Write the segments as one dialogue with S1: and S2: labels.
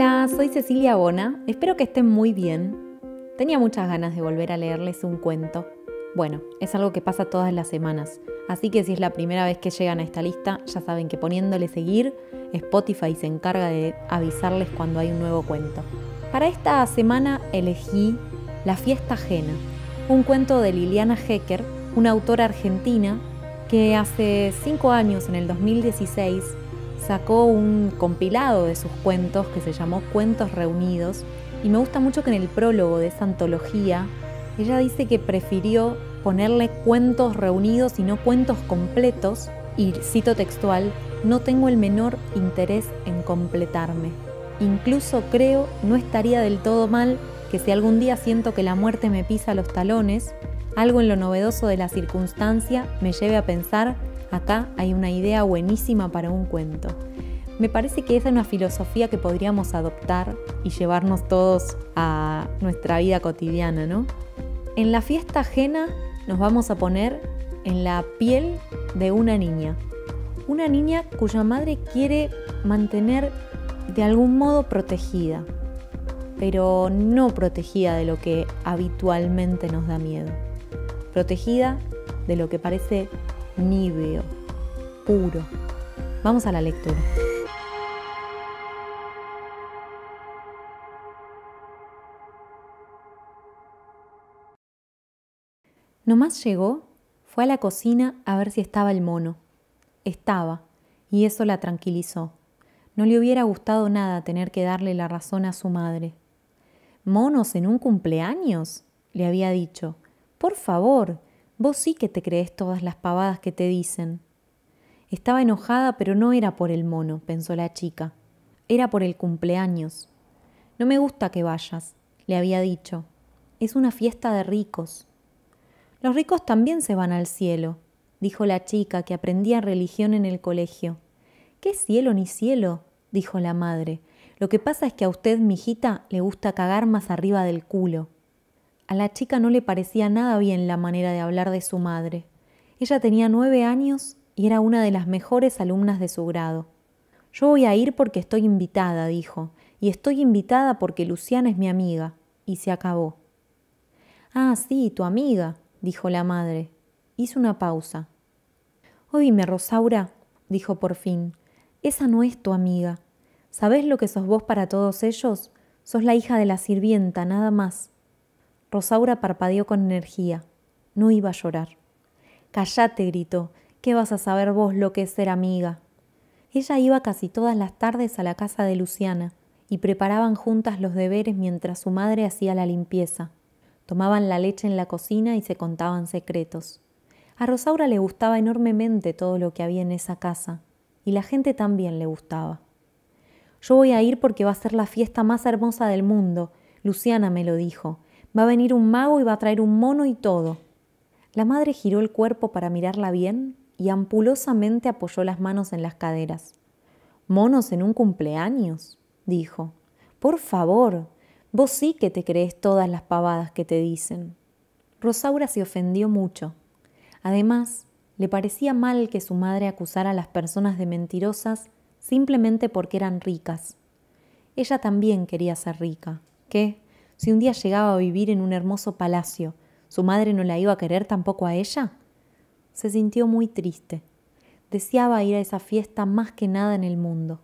S1: Hola, soy Cecilia Bona, espero que estén muy bien. Tenía muchas ganas de volver a leerles un cuento. Bueno, es algo que pasa todas las semanas, así que si es la primera vez que llegan a esta lista, ya saben que poniéndole seguir, Spotify se encarga de avisarles cuando hay un nuevo cuento. Para esta semana elegí La fiesta ajena, un cuento de Liliana Hecker, una autora argentina que hace cinco años, en el 2016, sacó un compilado de sus cuentos que se llamó Cuentos Reunidos y me gusta mucho que en el prólogo de esa antología ella dice que prefirió ponerle cuentos reunidos y no cuentos completos y cito textual, no tengo el menor interés en completarme. Incluso creo no estaría del todo mal que si algún día siento que la muerte me pisa los talones, algo en lo novedoso de la circunstancia me lleve a pensar Acá hay una idea buenísima para un cuento. Me parece que esa es una filosofía que podríamos adoptar y llevarnos todos a nuestra vida cotidiana, ¿no? En la fiesta ajena nos vamos a poner en la piel de una niña. Una niña cuya madre quiere mantener de algún modo protegida, pero no protegida de lo que habitualmente nos da miedo. Protegida de lo que parece níveo, puro. Vamos a la lectura. Nomás llegó, fue a la cocina a ver si estaba el mono. Estaba, y eso la tranquilizó. No le hubiera gustado nada tener que darle la razón a su madre. ¿Monos en un cumpleaños? le había dicho. Por favor, Vos sí que te crees todas las pavadas que te dicen. Estaba enojada, pero no era por el mono, pensó la chica. Era por el cumpleaños. No me gusta que vayas, le había dicho. Es una fiesta de ricos. Los ricos también se van al cielo, dijo la chica que aprendía religión en el colegio. ¿Qué cielo ni cielo? dijo la madre. Lo que pasa es que a usted, mijita, le gusta cagar más arriba del culo. A la chica no le parecía nada bien la manera de hablar de su madre. Ella tenía nueve años y era una de las mejores alumnas de su grado. Yo voy a ir porque estoy invitada, dijo, y estoy invitada porque Luciana es mi amiga, y se acabó. Ah, sí, tu amiga, dijo la madre. Hizo una pausa. Oíme, Rosaura, dijo por fin, esa no es tu amiga. ¿Sabés lo que sos vos para todos ellos? Sos la hija de la sirvienta, nada más. Rosaura parpadeó con energía. No iba a llorar. —¡Cállate! gritó. ¿Qué vas a saber vos lo que es ser amiga? Ella iba casi todas las tardes a la casa de Luciana y preparaban juntas los deberes mientras su madre hacía la limpieza. Tomaban la leche en la cocina y se contaban secretos. A Rosaura le gustaba enormemente todo lo que había en esa casa, y la gente también le gustaba. Yo voy a ir porque va a ser la fiesta más hermosa del mundo, Luciana me lo dijo, Va a venir un mago y va a traer un mono y todo. La madre giró el cuerpo para mirarla bien y ampulosamente apoyó las manos en las caderas. ¿Monos en un cumpleaños? dijo. Por favor, vos sí que te crees todas las pavadas que te dicen. Rosaura se ofendió mucho. Además, le parecía mal que su madre acusara a las personas de mentirosas simplemente porque eran ricas. Ella también quería ser rica. ¿Qué? si un día llegaba a vivir en un hermoso palacio, ¿su madre no la iba a querer tampoco a ella? Se sintió muy triste. Deseaba ir a esa fiesta más que nada en el mundo.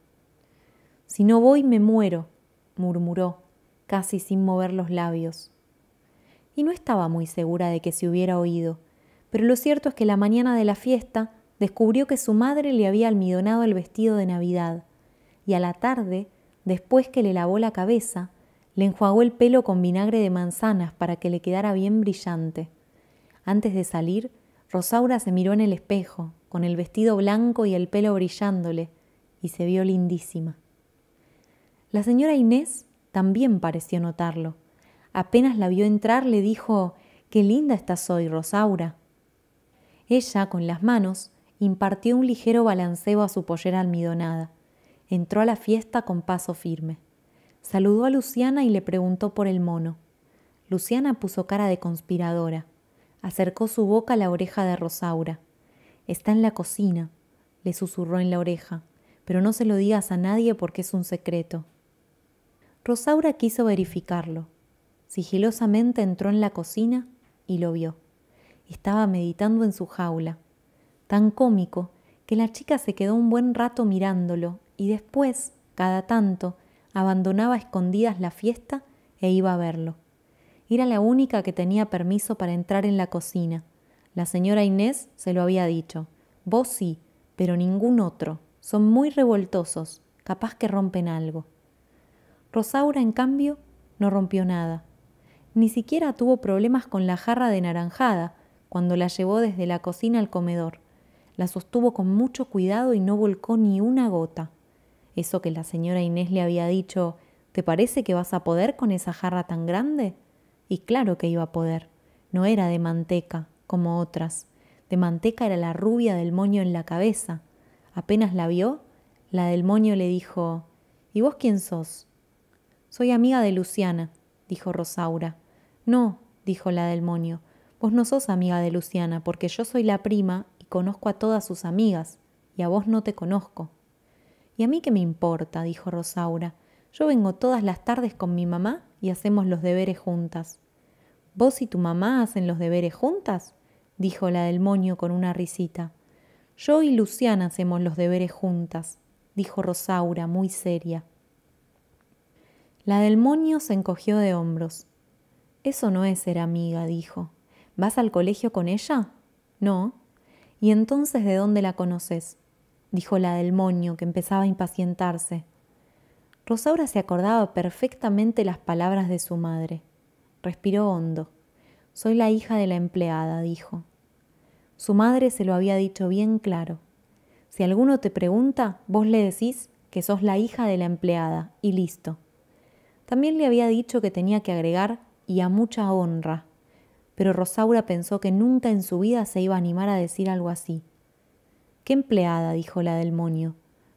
S1: Si no voy, me muero, murmuró, casi sin mover los labios. Y no estaba muy segura de que se hubiera oído, pero lo cierto es que la mañana de la fiesta descubrió que su madre le había almidonado el vestido de Navidad, y a la tarde, después que le lavó la cabeza, le enjuagó el pelo con vinagre de manzanas para que le quedara bien brillante. Antes de salir, Rosaura se miró en el espejo, con el vestido blanco y el pelo brillándole, y se vio lindísima. La señora Inés también pareció notarlo. Apenas la vio entrar, le dijo, Qué linda estás hoy, Rosaura. Ella, con las manos, impartió un ligero balanceo a su pollera almidonada. Entró a la fiesta con paso firme. Saludó a Luciana y le preguntó por el mono. Luciana puso cara de conspiradora. Acercó su boca a la oreja de Rosaura. Está en la cocina, le susurró en la oreja, pero no se lo digas a nadie porque es un secreto. Rosaura quiso verificarlo. Sigilosamente entró en la cocina y lo vio. Estaba meditando en su jaula. Tan cómico que la chica se quedó un buen rato mirándolo y después, cada tanto, abandonaba escondidas la fiesta e iba a verlo. Era la única que tenía permiso para entrar en la cocina. La señora Inés se lo había dicho. Vos sí, pero ningún otro. Son muy revoltosos, capaz que rompen algo. Rosaura, en cambio, no rompió nada. Ni siquiera tuvo problemas con la jarra de naranjada cuando la llevó desde la cocina al comedor. La sostuvo con mucho cuidado y no volcó ni una gota eso que la señora Inés le había dicho, ¿te parece que vas a poder con esa jarra tan grande? Y claro que iba a poder. No era de manteca, como otras. De manteca era la rubia del moño en la cabeza. Apenas la vio, la del moño le dijo, ¿Y vos quién sos? Soy amiga de Luciana, dijo Rosaura. No, dijo la del moño, vos no sos amiga de Luciana, porque yo soy la prima y conozco a todas sus amigas, y a vos no te conozco. ¿Y a mí qué me importa? dijo Rosaura. Yo vengo todas las tardes con mi mamá y hacemos los deberes juntas. ¿Vos y tu mamá hacen los deberes juntas? dijo la del moño con una risita. Yo y Luciana hacemos los deberes juntas, dijo Rosaura, muy seria. La del moño se encogió de hombros. Eso no es ser amiga, dijo. ¿Vas al colegio con ella? No. ¿Y entonces de dónde la conoces? dijo la del moño, que empezaba a impacientarse. Rosaura se acordaba perfectamente las palabras de su madre. Respiró hondo. Soy la hija de la empleada, dijo. Su madre se lo había dicho bien claro. Si alguno te pregunta, vos le decís que sos la hija de la empleada y listo. También le había dicho que tenía que agregar y a mucha honra, pero Rosaura pensó que nunca en su vida se iba a animar a decir algo así. ¿Qué empleada? dijo la del Monio.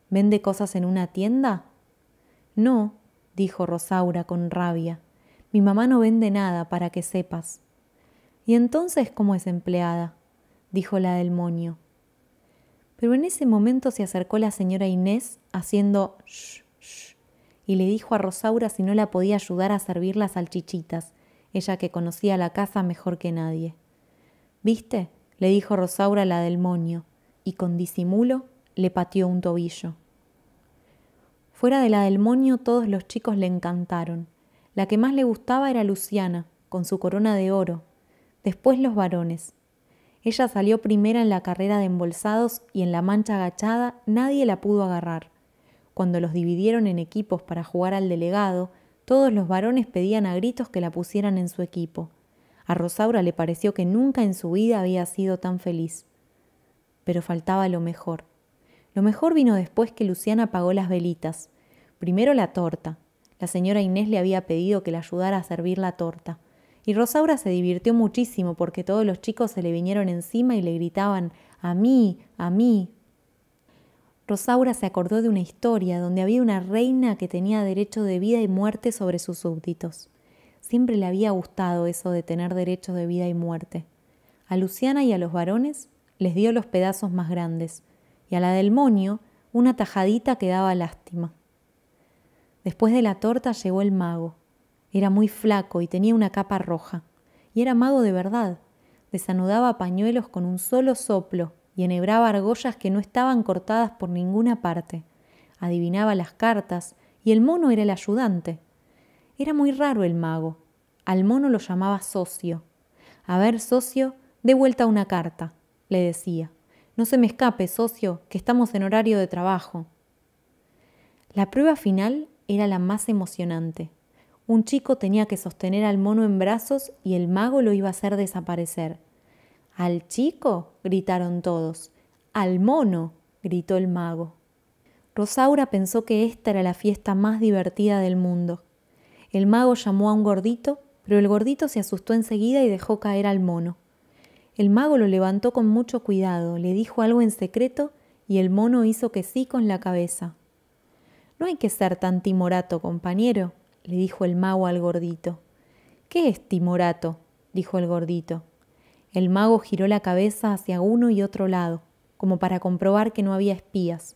S1: ¿Vende cosas en una tienda? No, dijo Rosaura con rabia. Mi mamá no vende nada, para que sepas. ¿Y entonces cómo es empleada? dijo la del Monio. Pero en ese momento se acercó la señora Inés haciendo shh, shh, y le dijo a Rosaura si no la podía ayudar a servir las salchichitas, ella que conocía la casa mejor que nadie. ¿Viste? le dijo Rosaura la del moño y con disimulo le pateó un tobillo. Fuera de la del monio todos los chicos le encantaron. La que más le gustaba era Luciana, con su corona de oro, después los varones. Ella salió primera en la carrera de embolsados y en la mancha agachada nadie la pudo agarrar. Cuando los dividieron en equipos para jugar al delegado, todos los varones pedían a gritos que la pusieran en su equipo. A Rosaura le pareció que nunca en su vida había sido tan feliz pero faltaba lo mejor. Lo mejor vino después que Luciana apagó las velitas. Primero la torta. La señora Inés le había pedido que la ayudara a servir la torta. Y Rosaura se divirtió muchísimo porque todos los chicos se le vinieron encima y le gritaban a mí, a mí. Rosaura se acordó de una historia donde había una reina que tenía derecho de vida y muerte sobre sus súbditos. Siempre le había gustado eso de tener derecho de vida y muerte. A Luciana y a los varones les dio los pedazos más grandes, y a la del monio una tajadita que daba lástima. Después de la torta llegó el mago. Era muy flaco y tenía una capa roja, y era mago de verdad. Desanudaba pañuelos con un solo soplo y enhebraba argollas que no estaban cortadas por ninguna parte. Adivinaba las cartas, y el mono era el ayudante. Era muy raro el mago. Al mono lo llamaba socio. A ver, socio, de vuelta una carta le decía. No se me escape, socio, que estamos en horario de trabajo. La prueba final era la más emocionante. Un chico tenía que sostener al mono en brazos y el mago lo iba a hacer desaparecer. ¿Al chico? gritaron todos. ¿Al mono? gritó el mago. Rosaura pensó que esta era la fiesta más divertida del mundo. El mago llamó a un gordito, pero el gordito se asustó enseguida y dejó caer al mono. El mago lo levantó con mucho cuidado, le dijo algo en secreto y el mono hizo que sí con la cabeza. No hay que ser tan timorato, compañero, le dijo el mago al gordito. ¿Qué es timorato? dijo el gordito. El mago giró la cabeza hacia uno y otro lado, como para comprobar que no había espías.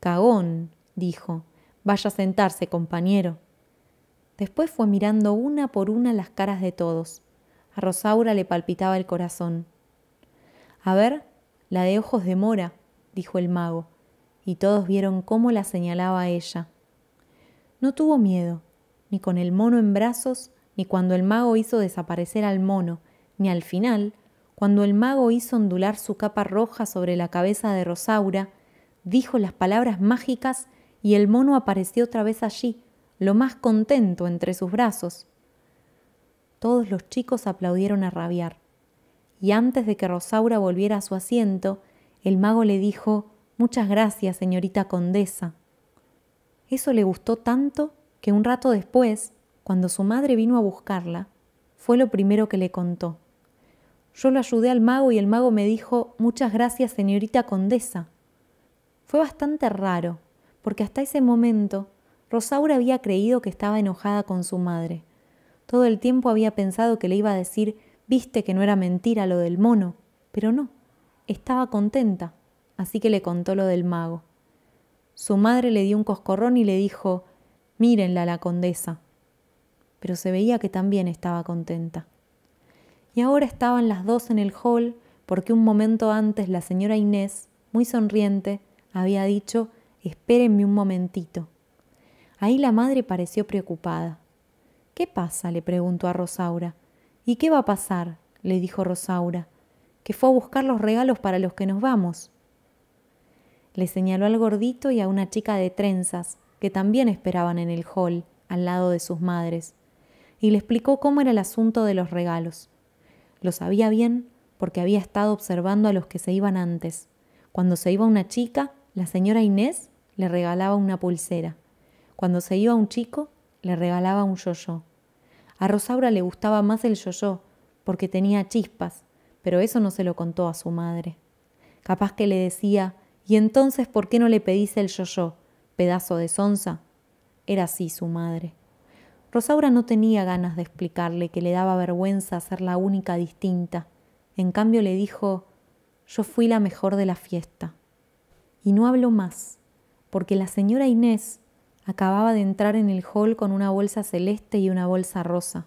S1: Cagón, dijo. Vaya a sentarse, compañero. Después fue mirando una por una las caras de todos. A Rosaura le palpitaba el corazón. A ver, la de ojos de mora, dijo el mago, y todos vieron cómo la señalaba ella. No tuvo miedo, ni con el mono en brazos, ni cuando el mago hizo desaparecer al mono, ni al final, cuando el mago hizo ondular su capa roja sobre la cabeza de Rosaura, dijo las palabras mágicas y el mono apareció otra vez allí, lo más contento entre sus brazos todos los chicos aplaudieron a rabiar. Y antes de que Rosaura volviera a su asiento, el mago le dijo Muchas gracias, señorita condesa. Eso le gustó tanto que un rato después, cuando su madre vino a buscarla, fue lo primero que le contó. Yo lo ayudé al mago y el mago me dijo Muchas gracias, señorita condesa. Fue bastante raro, porque hasta ese momento Rosaura había creído que estaba enojada con su madre todo el tiempo había pensado que le iba a decir, viste que no era mentira lo del mono, pero no, estaba contenta, así que le contó lo del mago. Su madre le dio un coscorrón y le dijo, mírenla la condesa. Pero se veía que también estaba contenta. Y ahora estaban las dos en el hall porque un momento antes la señora Inés, muy sonriente, había dicho, espérenme un momentito. Ahí la madre pareció preocupada. ¿Qué pasa? le preguntó a Rosaura. ¿Y qué va a pasar? le dijo Rosaura, que fue a buscar los regalos para los que nos vamos. Le señaló al gordito y a una chica de trenzas, que también esperaban en el hall, al lado de sus madres, y le explicó cómo era el asunto de los regalos. Lo sabía bien porque había estado observando a los que se iban antes. Cuando se iba una chica, la señora Inés le regalaba una pulsera. Cuando se iba un chico, le regalaba un yoyó. A Rosaura le gustaba más el yoyo porque tenía chispas, pero eso no se lo contó a su madre. Capaz que le decía, ¿y entonces por qué no le pedís el yoyo, pedazo de sonza? Era así su madre. Rosaura no tenía ganas de explicarle que le daba vergüenza ser la única distinta. En cambio le dijo, yo fui la mejor de la fiesta. Y no habló más, porque la señora Inés Acababa de entrar en el hall con una bolsa celeste y una bolsa rosa.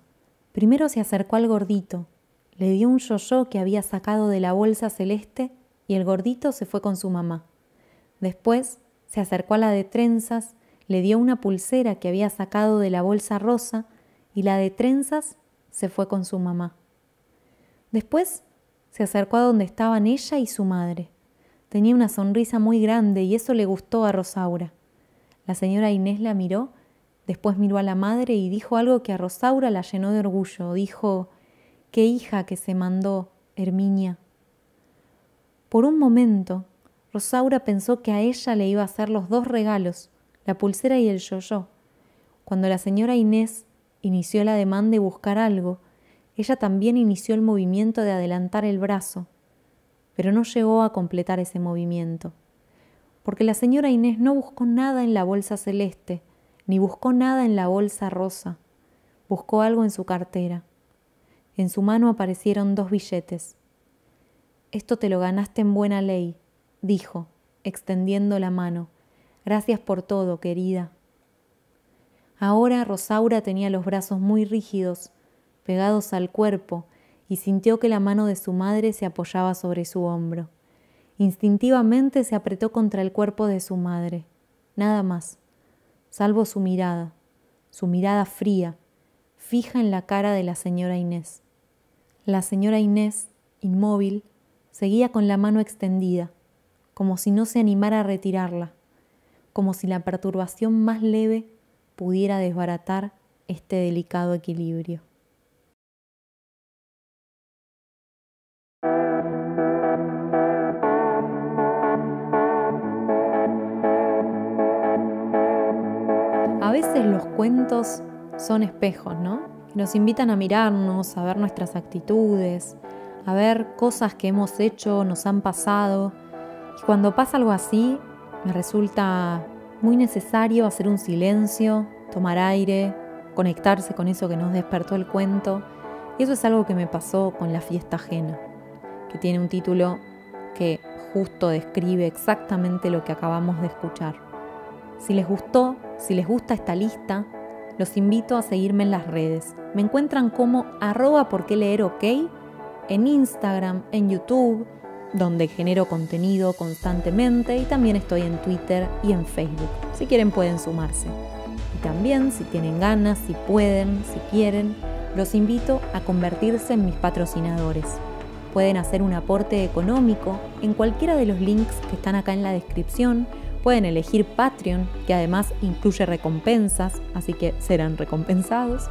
S1: Primero se acercó al gordito, le dio un yoyo que había sacado de la bolsa celeste y el gordito se fue con su mamá. Después se acercó a la de trenzas, le dio una pulsera que había sacado de la bolsa rosa y la de trenzas se fue con su mamá. Después se acercó a donde estaban ella y su madre. Tenía una sonrisa muy grande y eso le gustó a Rosaura. La señora Inés la miró, después miró a la madre y dijo algo que a Rosaura la llenó de orgullo. Dijo, qué hija que se mandó, Herminia. Por un momento, Rosaura pensó que a ella le iba a hacer los dos regalos, la pulsera y el yo-yo. Cuando la señora Inés inició la demanda de buscar algo, ella también inició el movimiento de adelantar el brazo, pero no llegó a completar ese movimiento porque la señora Inés no buscó nada en la bolsa celeste, ni buscó nada en la bolsa rosa. Buscó algo en su cartera. En su mano aparecieron dos billetes. Esto te lo ganaste en buena ley, dijo, extendiendo la mano. Gracias por todo, querida. Ahora Rosaura tenía los brazos muy rígidos, pegados al cuerpo, y sintió que la mano de su madre se apoyaba sobre su hombro. Instintivamente se apretó contra el cuerpo de su madre. Nada más, salvo su mirada, su mirada fría, fija en la cara de la señora Inés. La señora Inés, inmóvil, seguía con la mano extendida, como si no se animara a retirarla, como si la perturbación más leve pudiera desbaratar este delicado equilibrio. cuentos son espejos, ¿no? Nos invitan a mirarnos, a ver nuestras actitudes, a ver cosas que hemos hecho, nos han pasado. Y cuando pasa algo así, me resulta muy necesario hacer un silencio, tomar aire, conectarse con eso que nos despertó el cuento. Y eso es algo que me pasó con la fiesta ajena, que tiene un título que justo describe exactamente lo que acabamos de escuchar. Si les gustó, si les gusta esta lista, los invito a seguirme en las redes. Me encuentran como arroba porque leer ok en Instagram, en YouTube, donde genero contenido constantemente y también estoy en Twitter y en Facebook. Si quieren pueden sumarse. Y también, si tienen ganas, si pueden, si quieren, los invito a convertirse en mis patrocinadores. Pueden hacer un aporte económico en cualquiera de los links que están acá en la descripción Pueden elegir Patreon, que además incluye recompensas, así que serán recompensados,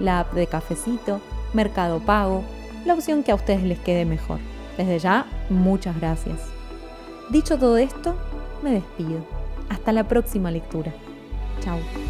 S1: la app de cafecito, Mercado Pago, la opción que a ustedes les quede mejor. Desde ya, muchas gracias. Dicho todo esto, me despido. Hasta la próxima lectura. Chao.